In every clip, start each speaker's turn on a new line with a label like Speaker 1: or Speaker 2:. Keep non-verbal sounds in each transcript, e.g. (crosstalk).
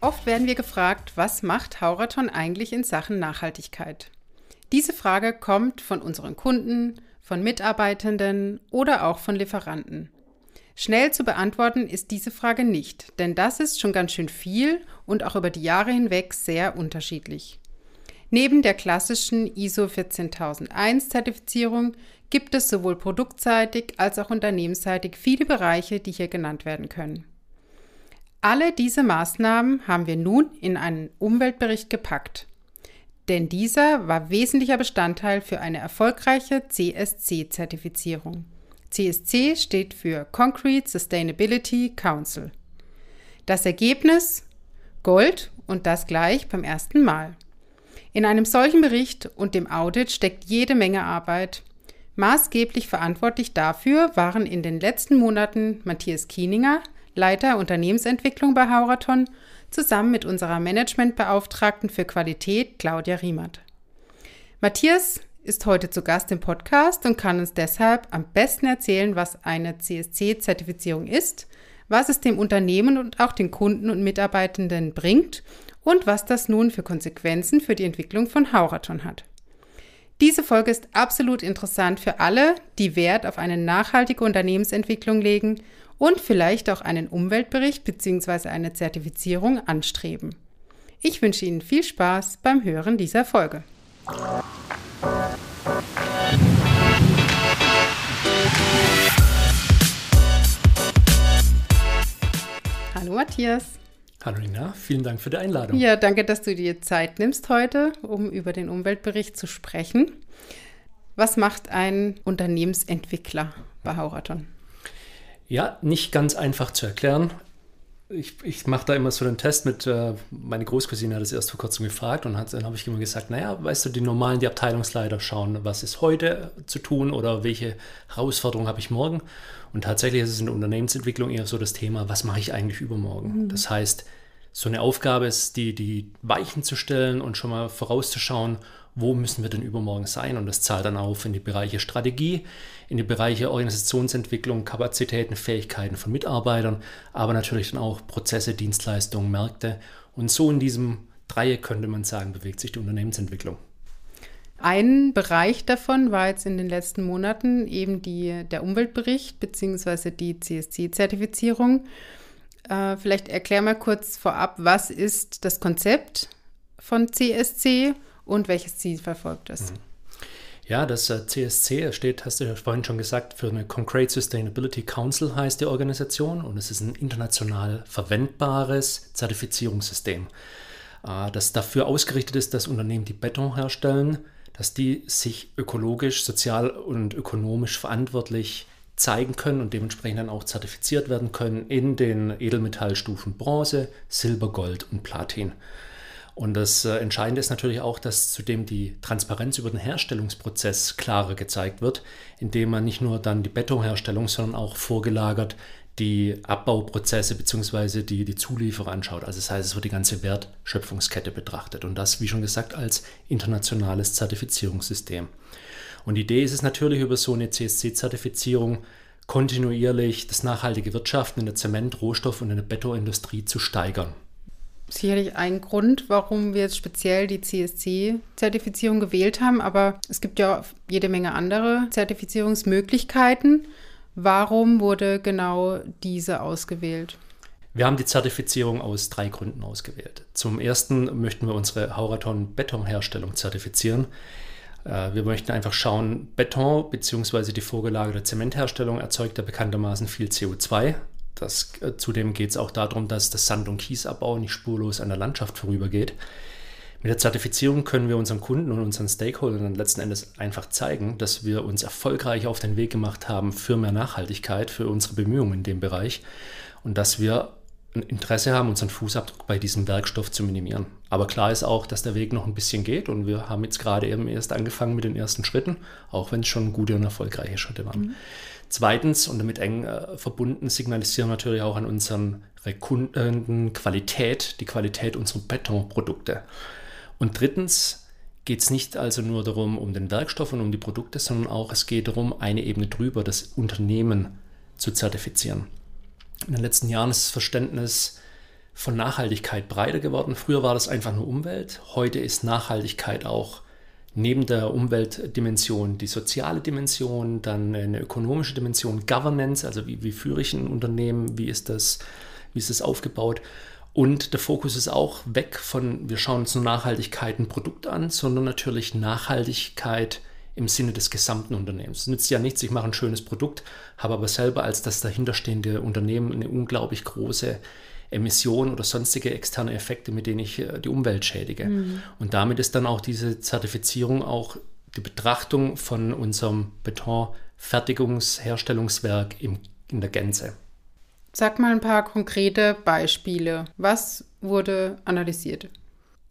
Speaker 1: Oft werden wir gefragt, was macht Hauraton eigentlich in Sachen Nachhaltigkeit? Diese Frage kommt von unseren Kunden, von Mitarbeitenden oder auch von Lieferanten. Schnell zu beantworten ist diese Frage nicht, denn das ist schon ganz schön viel und auch über die Jahre hinweg sehr unterschiedlich. Neben der klassischen ISO 14001-Zertifizierung gibt es sowohl produktseitig als auch unternehmensseitig viele Bereiche, die hier genannt werden können. Alle diese Maßnahmen haben wir nun in einen Umweltbericht gepackt, denn dieser war wesentlicher Bestandteil für eine erfolgreiche CSC-Zertifizierung. CSC steht für Concrete Sustainability Council. Das Ergebnis Gold und das gleich beim ersten Mal. In einem solchen Bericht und dem Audit steckt jede Menge Arbeit. Maßgeblich verantwortlich dafür waren in den letzten Monaten Matthias Kieninger, Leiter Unternehmensentwicklung bei Hauraton, zusammen mit unserer Managementbeauftragten für Qualität Claudia Riemert. Matthias ist heute zu Gast im Podcast und kann uns deshalb am besten erzählen, was eine CSC-Zertifizierung ist, was es dem Unternehmen und auch den Kunden und Mitarbeitenden bringt und was das nun für Konsequenzen für die Entwicklung von Hauraton hat. Diese Folge ist absolut interessant für alle, die Wert auf eine nachhaltige Unternehmensentwicklung legen und vielleicht auch einen Umweltbericht bzw. eine Zertifizierung anstreben. Ich wünsche Ihnen viel Spaß beim Hören dieser Folge. Hallo Matthias.
Speaker 2: Hallo Carolina, vielen Dank für die Einladung. Ja,
Speaker 1: danke, dass du dir Zeit nimmst heute, um über den Umweltbericht zu sprechen. Was macht ein Unternehmensentwickler bei Hauraton?
Speaker 2: Ja, nicht ganz einfach zu erklären. Ich, ich mache da immer so einen Test mit, äh, meine Großcousine hat es erst vor kurzem gefragt und hat, dann habe ich immer gesagt, naja, weißt du, die normalen, die Abteilungsleiter schauen, was ist heute zu tun oder welche Herausforderung habe ich morgen. Und tatsächlich ist es in der Unternehmensentwicklung eher so das Thema, was mache ich eigentlich übermorgen. Mhm. Das heißt, so eine Aufgabe ist, die, die Weichen zu stellen und schon mal vorauszuschauen, wo müssen wir denn übermorgen sein? Und das zahlt dann auf in die Bereiche Strategie, in die Bereiche Organisationsentwicklung, Kapazitäten, Fähigkeiten von Mitarbeitern, aber natürlich dann auch Prozesse, Dienstleistungen, Märkte. Und so in diesem Dreieck könnte man sagen, bewegt sich die Unternehmensentwicklung.
Speaker 1: Ein Bereich davon war jetzt in den letzten Monaten eben die, der Umweltbericht bzw. die CSC-Zertifizierung. Äh, vielleicht erklär mal kurz vorab, was ist das Konzept von CSC und welches Ziel verfolgt es? Mhm.
Speaker 2: Ja, das CSC äh, steht, hast du ja vorhin schon gesagt, für eine Concrete Sustainability Council heißt die Organisation und es ist ein international verwendbares Zertifizierungssystem, äh, das dafür ausgerichtet ist, dass Unternehmen, die Beton herstellen, dass die sich ökologisch, sozial und ökonomisch verantwortlich zeigen können und dementsprechend dann auch zertifiziert werden können in den Edelmetallstufen Bronze, Silber, Gold und Platin. Und das äh, Entscheidende ist natürlich auch, dass zudem die Transparenz über den Herstellungsprozess klarer gezeigt wird, indem man nicht nur dann die Betonherstellung, sondern auch vorgelagert die Abbauprozesse bzw. Die, die Zulieferer anschaut. Also das heißt, es wird die ganze Wertschöpfungskette betrachtet und das, wie schon gesagt, als internationales Zertifizierungssystem. Und die Idee ist es natürlich über so eine CSC-Zertifizierung kontinuierlich das nachhaltige Wirtschaften in der Zement-, Rohstoff- und in der Betonindustrie zu steigern.
Speaker 1: Sicherlich ein Grund, warum wir jetzt speziell die CSC-Zertifizierung gewählt haben, aber es gibt ja jede Menge andere Zertifizierungsmöglichkeiten. Warum wurde genau diese ausgewählt?
Speaker 2: Wir haben die Zertifizierung aus drei Gründen ausgewählt. Zum ersten möchten wir unsere Hauraton-Betonherstellung zertifizieren. Äh, wir möchten einfach schauen, Beton bzw. die vorgelagerte Zementherstellung erzeugt ja bekanntermaßen viel CO2. Das, äh, zudem geht es auch darum, dass das Sand- und Kiesabbau nicht spurlos an der Landschaft vorübergeht. Mit der Zertifizierung können wir unseren Kunden und unseren Stakeholdern letzten Endes einfach zeigen, dass wir uns erfolgreich auf den Weg gemacht haben für mehr Nachhaltigkeit, für unsere Bemühungen in dem Bereich und dass wir ein Interesse haben, unseren Fußabdruck bei diesem Werkstoff zu minimieren. Aber klar ist auch, dass der Weg noch ein bisschen geht und wir haben jetzt gerade eben erst angefangen mit den ersten Schritten, auch wenn es schon gute und erfolgreiche Schritte waren. Mhm. Zweitens und damit eng äh, verbunden signalisieren wir natürlich auch an unseren Kunden Qualität, die Qualität unserer Betonprodukte. Und drittens geht es nicht also nur darum, um den Werkstoff und um die Produkte, sondern auch es geht darum, eine Ebene drüber das Unternehmen zu zertifizieren. In den letzten Jahren ist das Verständnis von Nachhaltigkeit breiter geworden. Früher war das einfach nur Umwelt, heute ist Nachhaltigkeit auch neben der Umweltdimension die soziale Dimension, dann eine ökonomische Dimension, Governance, also wie, wie führe ich ein Unternehmen, wie ist das, wie ist das aufgebaut. Und der Fokus ist auch weg von, wir schauen uns nur Nachhaltigkeit ein Produkt an, sondern natürlich Nachhaltigkeit im Sinne des gesamten Unternehmens. Es nützt ja nichts, ich mache ein schönes Produkt, habe aber selber als das dahinterstehende Unternehmen eine unglaublich große Emissionen oder sonstige externe Effekte, mit denen ich äh, die Umwelt schädige. Mhm. Und damit ist dann auch diese Zertifizierung auch die Betrachtung von unserem Betonfertigungsherstellungswerk im, in der Gänze.
Speaker 1: Sag mal ein paar konkrete Beispiele. Was wurde analysiert?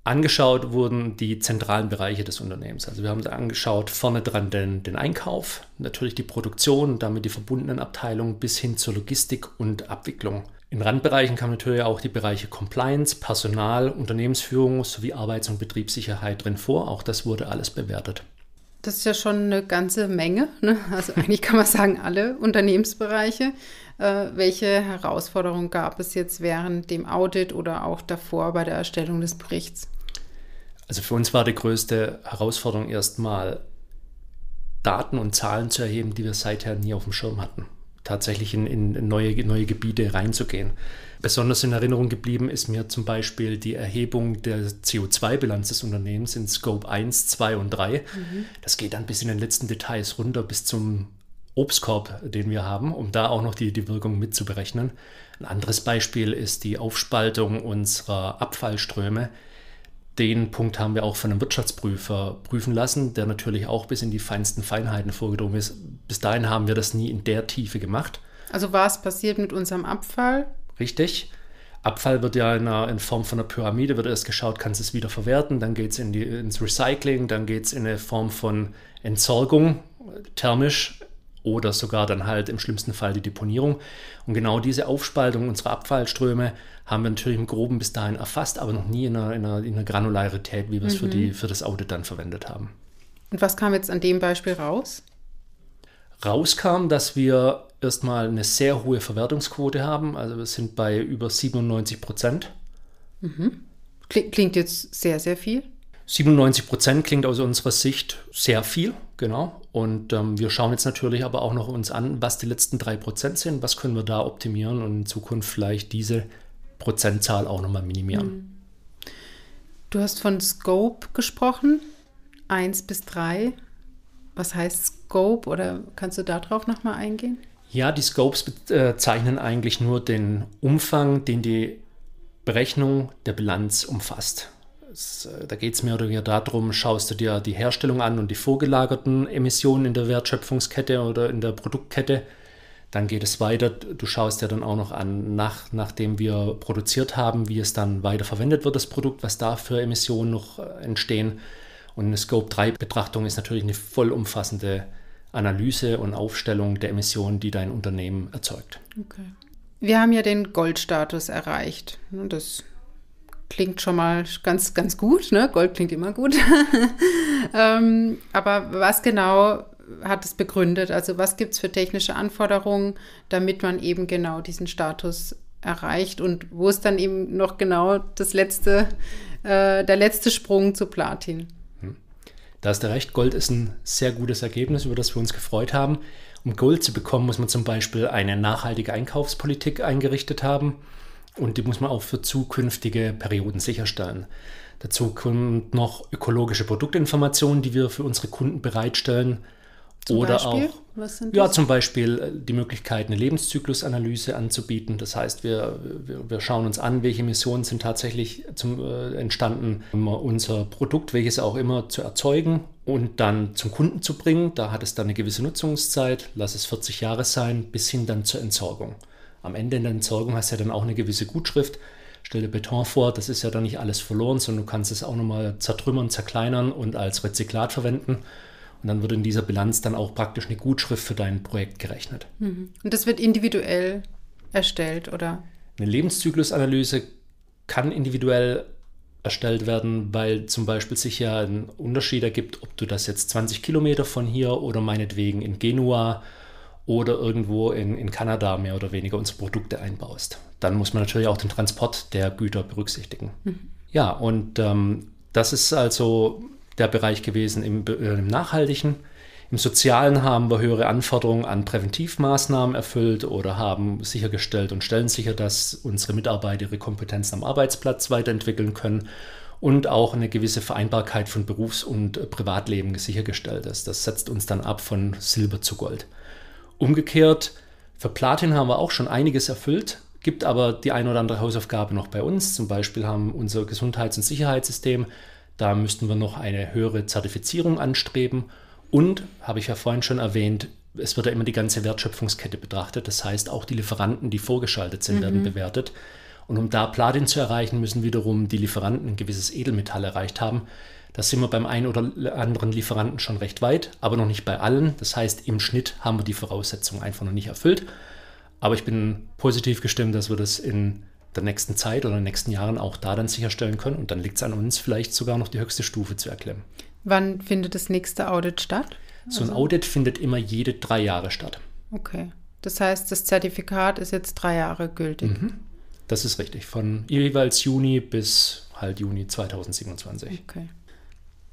Speaker 2: Angeschaut wurden die zentralen Bereiche des Unternehmens. Also wir haben angeschaut vorne dran den, den Einkauf, natürlich die Produktion, damit die verbundenen Abteilungen bis hin zur Logistik und Abwicklung. In Randbereichen kann man natürlich auch die Bereiche Compliance, Personal, Unternehmensführung sowie Arbeits- und Betriebssicherheit drin vor. Auch das wurde alles bewertet.
Speaker 1: Das ist ja schon eine ganze Menge. Ne? Also eigentlich kann man sagen, alle Unternehmensbereiche. Äh, welche Herausforderungen gab es jetzt während dem Audit oder auch davor bei der Erstellung des Berichts?
Speaker 2: Also für uns war die größte Herausforderung erstmal, Daten und Zahlen zu erheben, die wir seither nie auf dem Schirm hatten tatsächlich in, in neue, neue Gebiete reinzugehen. Besonders in Erinnerung geblieben ist mir zum Beispiel die Erhebung der CO2-Bilanz des Unternehmens in Scope 1, 2 und 3. Mhm. Das geht dann bis in den letzten Details runter bis zum Obstkorb, den wir haben, um da auch noch die, die Wirkung mitzuberechnen. Ein anderes Beispiel ist die Aufspaltung unserer Abfallströme den Punkt haben wir auch von einem Wirtschaftsprüfer prüfen lassen, der natürlich auch bis in die feinsten Feinheiten vorgedrungen ist. Bis dahin haben wir das nie in der Tiefe gemacht.
Speaker 1: Also was passiert mit unserem Abfall?
Speaker 2: Richtig. Abfall wird ja in, in Form von einer Pyramide, wird erst geschaut, kannst du es wieder verwerten, dann geht es in ins Recycling, dann geht es in eine Form von Entsorgung, thermisch oder sogar dann halt im schlimmsten Fall die Deponierung. Und genau diese Aufspaltung unserer Abfallströme haben wir natürlich im Groben bis dahin erfasst, aber noch nie in einer, in einer, in einer Granularität, wie wir es für, mhm. die, für das Audit dann verwendet haben.
Speaker 1: Und was kam jetzt an dem Beispiel raus?
Speaker 2: Rauskam, dass wir erstmal eine sehr hohe Verwertungsquote haben. Also wir sind bei über 97 Prozent.
Speaker 1: Mhm. Klingt jetzt sehr, sehr viel.
Speaker 2: 97 Prozent klingt aus unserer Sicht sehr viel. Genau. Und ähm, wir schauen jetzt natürlich aber auch noch uns an, was die letzten drei Prozent sind, was können wir da optimieren und in Zukunft vielleicht diese Prozentzahl auch nochmal minimieren. Mhm.
Speaker 1: Du hast von Scope gesprochen, 1 bis 3. Was heißt Scope oder kannst du darauf nochmal eingehen?
Speaker 2: Ja, die Scopes bezeichnen äh, eigentlich nur den Umfang, den die Berechnung der Bilanz umfasst. Äh, da geht es mehr oder weniger darum, schaust du dir die Herstellung an und die vorgelagerten Emissionen in der Wertschöpfungskette oder in der Produktkette. Dann geht es weiter, du schaust dir dann auch noch an, nach, nachdem wir produziert haben, wie es dann weiter verwendet wird, das Produkt, was da für Emissionen noch äh, entstehen. Und eine Scope-3-Betrachtung ist natürlich eine vollumfassende Analyse und Aufstellung der Emissionen, die dein Unternehmen erzeugt. Okay.
Speaker 1: Wir haben ja den Goldstatus erreicht. Das klingt schon mal ganz, ganz gut. Ne? Gold klingt immer gut. (laughs) ähm, aber was genau hat es begründet? Also was gibt es für technische Anforderungen, damit man eben genau diesen Status erreicht und wo ist dann eben noch genau das letzte, äh, der letzte Sprung zu Platin? Hm.
Speaker 2: Da ist du recht, Gold ist ein sehr gutes Ergebnis, über das wir uns gefreut haben. Um Gold zu bekommen, muss man zum Beispiel eine nachhaltige Einkaufspolitik eingerichtet haben und die muss man auch für zukünftige Perioden sicherstellen. Dazu kommt noch ökologische Produktinformationen, die wir für unsere Kunden bereitstellen. Zum oder Beispiel? auch ja zum Beispiel äh, die Möglichkeit eine Lebenszyklusanalyse anzubieten das heißt wir, wir, wir schauen uns an welche Emissionen sind tatsächlich zum, äh, entstanden um unser Produkt welches auch immer zu erzeugen und dann zum Kunden zu bringen da hat es dann eine gewisse Nutzungszeit lass es 40 Jahre sein bis hin dann zur Entsorgung am Ende in der Entsorgung hast du ja dann auch eine gewisse Gutschrift. Stell dir Beton vor, das ist ja dann nicht alles verloren, sondern du kannst es auch nochmal zertrümmern, zerkleinern und als Rezyklat verwenden. Und dann wird in dieser Bilanz dann auch praktisch eine Gutschrift für dein Projekt gerechnet. Mhm.
Speaker 1: Und das wird individuell erstellt, oder?
Speaker 2: Eine Lebenszyklusanalyse kann individuell erstellt werden, weil zum Beispiel sich ja ein Unterschied ergibt, ob du das jetzt 20 Kilometer von hier oder meinetwegen in Genua oder irgendwo in, in Kanada mehr oder weniger unsere Produkte einbaust. Dann muss man natürlich auch den Transport der Güter berücksichtigen. Mhm. Ja, und ähm, das ist also der Bereich gewesen im, äh, im Nachhaltigen. Im Sozialen haben wir höhere Anforderungen an Präventivmaßnahmen erfüllt oder haben sichergestellt und stellen sicher, dass unsere Mitarbeiter ihre Kompetenzen am Arbeitsplatz weiterentwickeln können und auch eine gewisse Vereinbarkeit von Berufs- und Privatleben sichergestellt ist. Das setzt uns dann ab von Silber zu Gold. Umgekehrt, für Platin haben wir auch schon einiges erfüllt, gibt aber die ein oder andere Hausaufgabe noch bei uns. Zum Beispiel haben unser Gesundheits- und Sicherheitssystem, da müssten wir noch eine höhere Zertifizierung anstreben. Und, habe ich ja vorhin schon erwähnt, es wird ja immer die ganze Wertschöpfungskette betrachtet. Das heißt, auch die Lieferanten, die vorgeschaltet sind, mhm. werden bewertet. Und um da Platin zu erreichen, müssen wiederum die Lieferanten ein gewisses Edelmetall erreicht haben. Da sind wir beim einen oder anderen Lieferanten schon recht weit, aber noch nicht bei allen. Das heißt, im Schnitt haben wir die Voraussetzungen einfach noch nicht erfüllt. Aber ich bin positiv gestimmt, dass wir das in der nächsten Zeit oder in den nächsten Jahren auch da dann sicherstellen können. Und dann liegt es an uns, vielleicht sogar noch die höchste Stufe zu erklimmen.
Speaker 1: Wann findet das nächste Audit statt? So ein also Audit
Speaker 2: findet immer jede drei Jahre statt.
Speaker 1: Okay. Das heißt, das Zertifikat ist jetzt drei Jahre gültig. Mhm.
Speaker 2: Das ist richtig. Von jeweils Juni bis halt Juni 2027.
Speaker 1: Okay.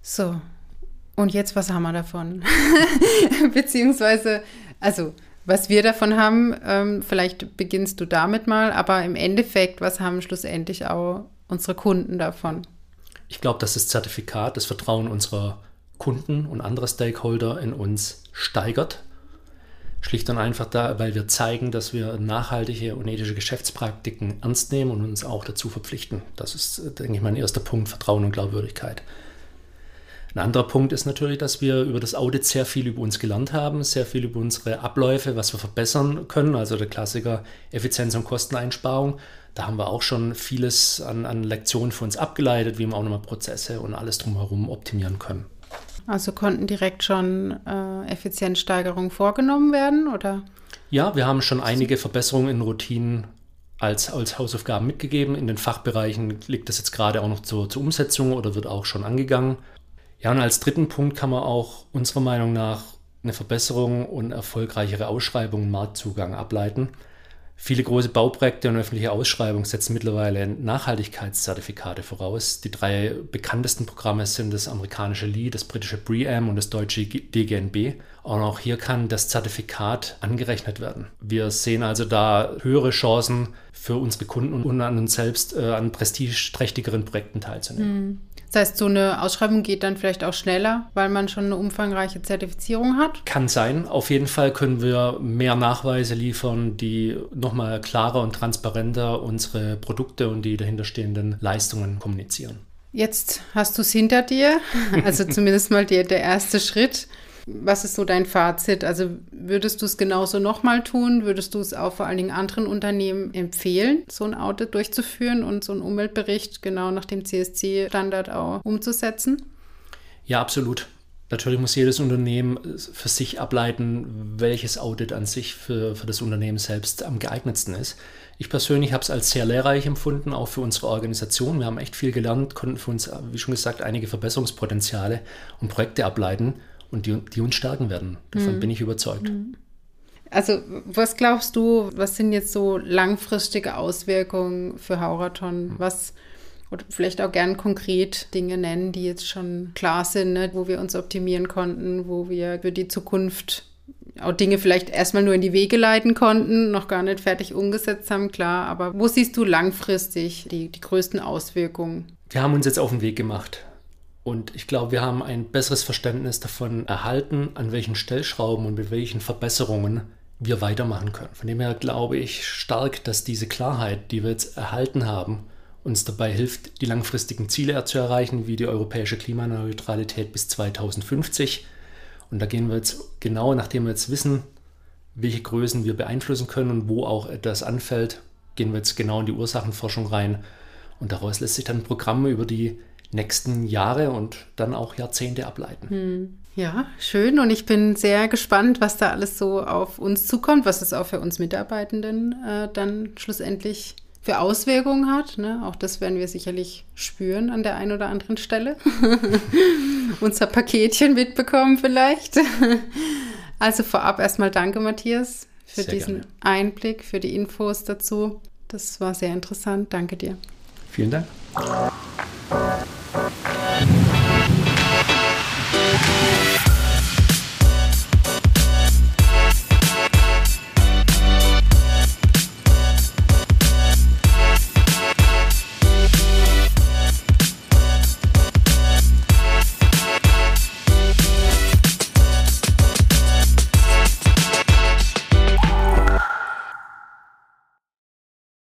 Speaker 1: So. Und jetzt, was haben wir davon? (laughs) Beziehungsweise, also, was wir davon haben, ähm, vielleicht beginnst du damit mal, aber im Endeffekt, was haben schlussendlich auch unsere Kunden davon?
Speaker 2: Ich glaube, dass das Zertifikat das Vertrauen unserer Kunden und anderer Stakeholder in uns steigert Schlicht und einfach da, weil wir zeigen, dass wir nachhaltige und ethische Geschäftspraktiken ernst nehmen und uns auch dazu verpflichten. Das ist, äh, denke ich, mein erster Punkt, Vertrauen und Glaubwürdigkeit. Ein anderer Punkt ist natürlich, dass wir über das Audit sehr viel über uns gelernt haben, sehr viel über unsere Abläufe, was wir verbessern können, also der Klassiker Effizienz und Kosteneinsparung. Da haben wir auch schon vieles an, an Lektionen für uns abgeleitet, wie wir auch nochmal Prozesse und alles drumherum optimieren können.
Speaker 1: Also konnten direkt schon äh, Effizienzsteigerungen vorgenommen werden, oder?
Speaker 2: Ja, wir haben schon einige Verbesserungen in Routinen als, als Hausaufgaben mitgegeben. In den Fachbereichen liegt das jetzt gerade auch noch zur, zur Umsetzung oder wird auch schon angegangen. Ja, und als dritten Punkt kann man auch unserer Meinung nach eine Verbesserung und erfolgreichere Ausschreibungen Marktzugang ableiten. Viele große Bauprojekte und öffentliche Ausschreibungen setzen mittlerweile Nachhaltigkeitszertifikate voraus. Die drei bekanntesten Programme sind das amerikanische LEED, das britische BREEAM und das deutsche DGNB. Und auch hier kann das Zertifikat angerechnet werden. Wir sehen also da höhere Chancen für unsere Kunden und an uns selbst äh, an prestigeträchtigeren Projekten teilzunehmen.
Speaker 1: Mhm. Das heißt, so eine Ausschreibung geht dann vielleicht auch schneller, weil man schon eine umfangreiche Zertifizierung hat?
Speaker 2: Kann sein. Auf jeden Fall können wir mehr Nachweise liefern, die nochmal klarer und transparenter unsere Produkte und die dahinterstehenden Leistungen kommunizieren.
Speaker 1: Jetzt hast du es hinter dir, also (laughs) zumindest mal die, der erste Schritt was ist so dein Fazit? Also würdest du es genauso nochmal tun? Würdest du es auch vor allen Dingen anderen Unternehmen empfehlen, so ein Audit durchzuführen und so einen Umweltbericht genau nach dem CSC-Standard auch umzusetzen?
Speaker 2: Ja, absolut. Natürlich muss jedes Unternehmen äh, für sich ableiten, welches Audit an sich für, für das Unternehmen selbst am geeignetsten ist. Ich persönlich habe es als sehr lehrreich empfunden, auch für unsere Organisation. Wir haben echt viel gelernt, konnten für uns, wie schon gesagt, einige Verbesserungspotenziale und Projekte ableiten und die, die uns stärken werden. Davon mhm. bin ich überzeugt.
Speaker 1: Mhm. Also, was glaubst du, was sind jetzt so langfristige Auswirkungen für Hauraton? Mhm. Was oder vielleicht auch gern konkret Dinge nennen, die jetzt schon klar sind, ne? wo wir uns optimieren konnten, wo wir für die Zukunft auch Dinge vielleicht erstmal nur in die Wege leiten konnten, noch gar nicht fertig umgesetzt haben, klar. Aber wo siehst du langfristig die, die größten Auswirkungen?
Speaker 2: Wir haben uns jetzt auf den Weg gemacht. Und ich glaube, wir haben ein besseres Verständnis davon erhalten, an welchen Stellschrauben und mit welchen Verbesserungen wir weitermachen können. Von dem her glaube ich stark, dass diese Klarheit, die wir jetzt erhalten haben, uns dabei hilft, die langfristigen Ziele zu erreichen, wie die europäische Klimaneutralität bis 2050. Und da gehen wir jetzt genau, nachdem wir jetzt wissen, welche Größen wir beeinflussen können und wo auch etwas anfällt, gehen wir jetzt genau in die Ursachenforschung rein. Und daraus lässt sich dann ein Programm über die nächsten Jahre und dann auch Jahrzehnte ableiten. Hm.
Speaker 1: Ja, schön. Und ich bin sehr gespannt, was da alles so auf uns zukommt, was es auch für uns Mitarbeitenden äh, dann schlussendlich für Auswirkungen hat. Ne? Auch das werden wir sicherlich spüren an der einen oder anderen Stelle. (laughs) Unser Paketchen mitbekommen vielleicht. (laughs) also vorab erstmal danke, Matthias, für sehr diesen gerne. Einblick, für die Infos dazu. Das war sehr interessant. Danke dir.
Speaker 2: Vielen Dank.